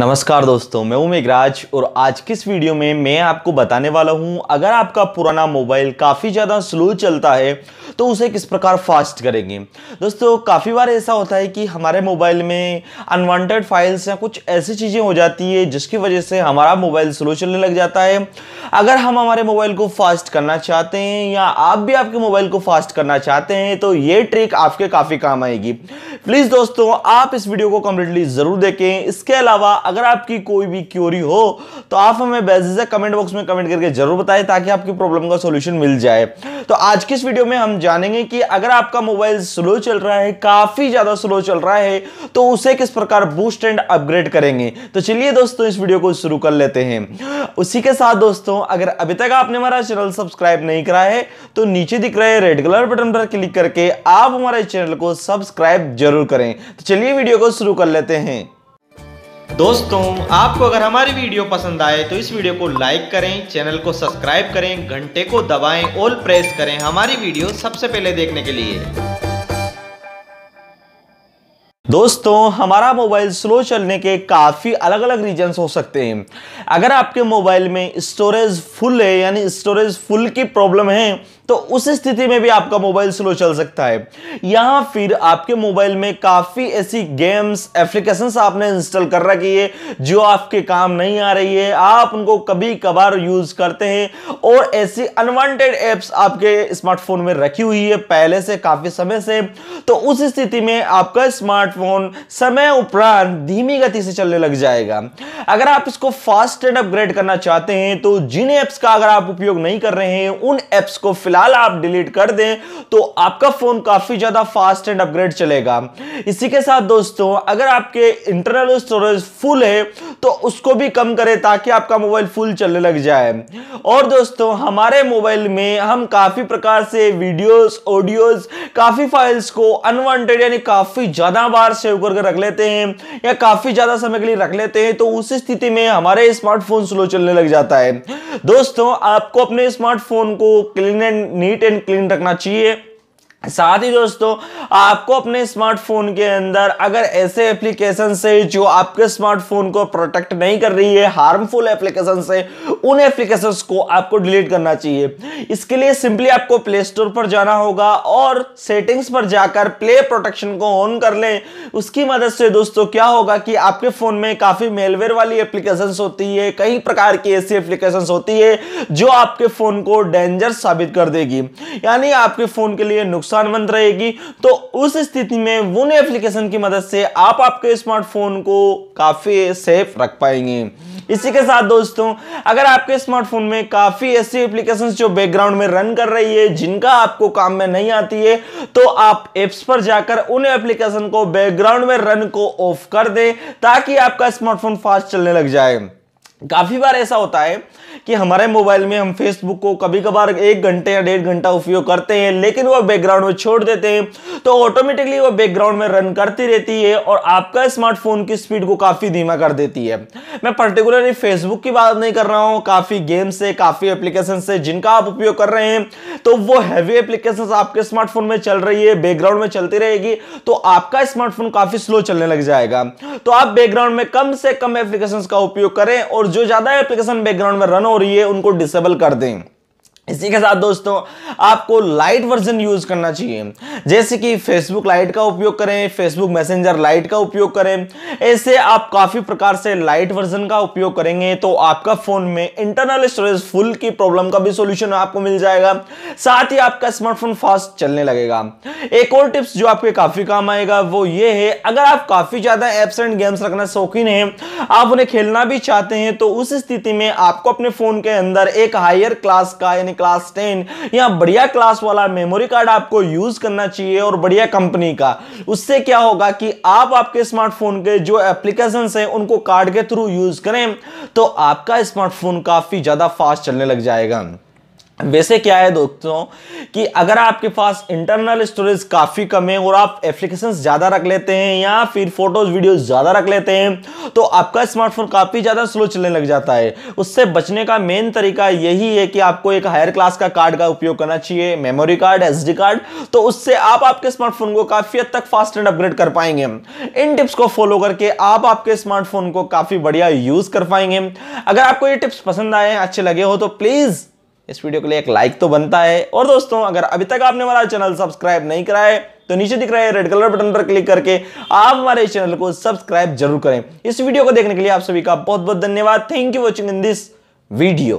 नमस्कार दोस्तों मैं हूं मेघराज और आज किस वीडियो में मैं आपको बताने वाला हूं अगर आपका पुराना मोबाइल काफ़ी ज़्यादा स्लो चलता है तो उसे किस प्रकार फास्ट करेंगे दोस्तों काफ़ी बार ऐसा होता है कि हमारे मोबाइल में अनवांटेड फाइल्स या कुछ ऐसी चीज़ें हो जाती है जिसकी वजह से हमारा मोबाइल स्लो चलने लग जाता है अगर हम हमारे मोबाइल को फास्ट करना चाहते हैं या आप भी आपके मोबाइल को फास्ट करना चाहते हैं तो ये ट्रिक आपके काफ़ी काम आएगी प्लीज़ दोस्तों आप इस वीडियो को कम्प्लीटली ज़रूर देखें इसके अलावा अगर आपकी कोई भी क्योरी हो तो आप हमें बेजे कमेंट बॉक्स में कमेंट करके जरूर बताएं ताकि आपकी प्रॉब्लम का सोल्यूशन मिल जाए तो आज की इस वीडियो में हम जानेंगे कि अगर आपका मोबाइल स्लो चल रहा है काफी ज्यादा स्लो चल रहा है तो उसे किस प्रकार बूस्ट एंड अपग्रेड करेंगे तो चलिए दोस्तों इस वीडियो को शुरू कर लेते हैं उसी के साथ दोस्तों अगर अभी तक आपने हमारा चैनल सब्सक्राइब नहीं करा है तो नीचे दिख रहे रेड कलर बटन पर क्लिक करके आप हमारे चैनल को सब्सक्राइब जरूर करें तो चलिए वीडियो को शुरू कर लेते हैं दोस्तों आपको अगर हमारी वीडियो पसंद आए तो इस वीडियो को लाइक करें चैनल को सब्सक्राइब करें घंटे को दबाएं ऑल प्रेस करें हमारी वीडियो सबसे पहले देखने के लिए दोस्तों हमारा मोबाइल स्लो चलने के काफ़ी अलग अलग रीजन्स हो सकते हैं अगर आपके मोबाइल में स्टोरेज फुल है यानी स्टोरेज फुल की प्रॉब्लम है तो उस स्थिति में भी आपका मोबाइल स्लो चल सकता है या फिर आपके मोबाइल में काफी ऐसी गेम्स एप्लीकेशंस आपने इंस्टॉल कर रखी है जो आपके काम नहीं आ रही है आप उनको कभी कभार यूज करते हैं और ऐसी अनवांटेड एप्स आपके स्मार्टफोन में रखी हुई है पहले से काफी समय से तो उस स्थिति में आपका स्मार्टफोन समय उपरांत धीमी गति से चलने लग जाएगा अगर आप इसको फास्ट एंड अपग्रेड करना चाहते हैं तो जिन एप्स का अगर आप उपयोग नहीं कर रहे हैं उन एप्स को फिलहाल फिलहाल आप डिलीट कर दें तो आपका फोन काफी ज्यादा फास्ट एंड अपग्रेड चलेगा इसी के साथ दोस्तों अगर आपके इंटरनल स्टोरेज फुल है तो उसको भी कम करें ताकि आपका मोबाइल फुल चलने लग जाए और दोस्तों हमारे मोबाइल में हम काफ़ी प्रकार से वीडियोस ऑडियोज काफ़ी फाइल्स को अनवांटेड यानी काफ़ी ज़्यादा बार सेव करके रख लेते हैं या काफ़ी ज़्यादा समय के लिए रख लेते हैं तो उस स्थिति में हमारे स्मार्टफोन स्लो चलने लग जाता है दोस्तों आपको अपने स्मार्टफोन को clean and neat and clean रखना चाहिए साथ ही दोस्तों आपको अपने स्मार्टफोन के अंदर अगर ऐसे एप्लीकेशन से जो आपके स्मार्टफोन को प्रोटेक्ट नहीं कर रही है हार्मफुल एप्लीकेशन से उन एप्लीकेशन को आपको डिलीट करना चाहिए इसके लिए सिंपली आपको प्ले स्टोर पर जाना होगा और सेटिंग्स पर जाकर प्ले प्रोटेक्शन को ऑन कर लें उसकी मदद से दोस्तों क्या होगा कि आपके फोन में काफी मेलवेयर वाली एप्लीकेशन होती है कई प्रकार की ऐसी एप्लीकेशन होती है जो आपके फोन को डेंजर साबित कर देगी यानी आपके फोन के लिए नुकसान नुकसानमंद रहेगी तो उस स्थिति में उन एप्लीकेशन की मदद से आप आपके स्मार्टफोन को काफ़ी सेफ रख पाएंगे इसी के साथ दोस्तों अगर आपके स्मार्टफोन में काफ़ी ऐसी एप्लीकेशंस जो बैकग्राउंड में रन कर रही है जिनका आपको काम में नहीं आती है तो आप एप्स पर जाकर उन एप्लीकेशन को बैकग्राउंड में रन को ऑफ कर दें ताकि आपका स्मार्टफोन फास्ट चलने लग जाए काफ़ी बार ऐसा होता है कि हमारे मोबाइल में हम फेसबुक को कभी कभार एक घंटे या डेढ़ घंटा उपयोग करते हैं लेकिन वह बैकग्राउंड में छोड़ देते हैं तो ऑटोमेटिकली वह बैकग्राउंड में रन करती रहती है और आपका स्मार्टफोन की स्पीड को काफ़ी धीमा कर देती है मैं पर्टिकुलरली फेसबुक की बात नहीं कर रहा हूँ काफ़ी गेम्स है काफ़ी एप्लीकेशन है जिनका आप उपयोग कर रहे हैं तो वो हैवी एप्लीकेशन आपके स्मार्टफोन में चल रही है बैकग्राउंड में चलती रहेगी तो आपका स्मार्टफोन काफ़ी स्लो चलने लग जाएगा तो आप बैकग्राउंड में कम से कम एप्लीकेशन का उपयोग करें और जो ज़्यादा एप्लीकेशन बैकग्राउंड में रन हो रही है उनको डिसेबल कर दें इसी के साथ दोस्तों आपको लाइट वर्जन यूज करना चाहिए जैसे कि फेसबुक लाइट का उपयोग करें फेसबुक मैसेंजर लाइट का उपयोग करें ऐसे आप काफी प्रकार से लाइट वर्जन का उपयोग करेंगे तो आपका फोन में इंटरनल स्टोरेज फुल की प्रॉब्लम का भी सोल्यूशन आपको मिल जाएगा साथ ही आपका स्मार्टफोन फास्ट चलने लगेगा एक और टिप्स जो आपके काफी काम आएगा वो ये है अगर आप काफी ज्यादा एप्स एंड गेम्स रखना शौकीन है आप उन्हें खेलना भी चाहते हैं तो उस स्थिति में आपको अपने फोन के अंदर एक हायर क्लास का यानी क्लास टेन या बढ़िया क्लास वाला मेमोरी कार्ड आपको यूज करना चाहिए और बढ़िया कंपनी का उससे क्या होगा कि आप आपके स्मार्टफोन के जो एप्लीकेशन है उनको कार्ड के थ्रू यूज करें तो आपका स्मार्टफोन काफी ज्यादा फास्ट चलने लग जाएगा वैसे क्या है दोस्तों कि अगर आपके पास इंटरनल स्टोरेज काफ़ी कम है और आप एप्लीकेशन ज़्यादा रख लेते हैं या फिर फोटोज वीडियोज ज़्यादा रख लेते हैं तो आपका स्मार्टफोन काफ़ी ज़्यादा स्लो चलने लग जाता है उससे बचने का मेन तरीका यही है कि आपको एक हायर क्लास का कार्ड का उपयोग करना चाहिए मेमोरी कार्ड एस कार्ड तो उससे आप आपके स्मार्टफोन को काफ़ी हद तक फास्ट एंड अपग्रेड कर पाएंगे इन टिप्स को फॉलो करके आप आपके स्मार्टफोन को काफ़ी बढ़िया यूज़ कर पाएंगे अगर आपको ये टिप्स पसंद आए अच्छे लगे हो तो प्लीज़ इस वीडियो के लिए एक लाइक तो बनता है और दोस्तों अगर अभी तक आपने हमारा चैनल सब्सक्राइब नहीं करा है तो नीचे दिख रहे रेड कलर बटन पर क्लिक करके आप हमारे चैनल को सब्सक्राइब जरूर करें इस वीडियो को देखने के लिए आप सभी का बहुत बहुत धन्यवाद thank you watching in this video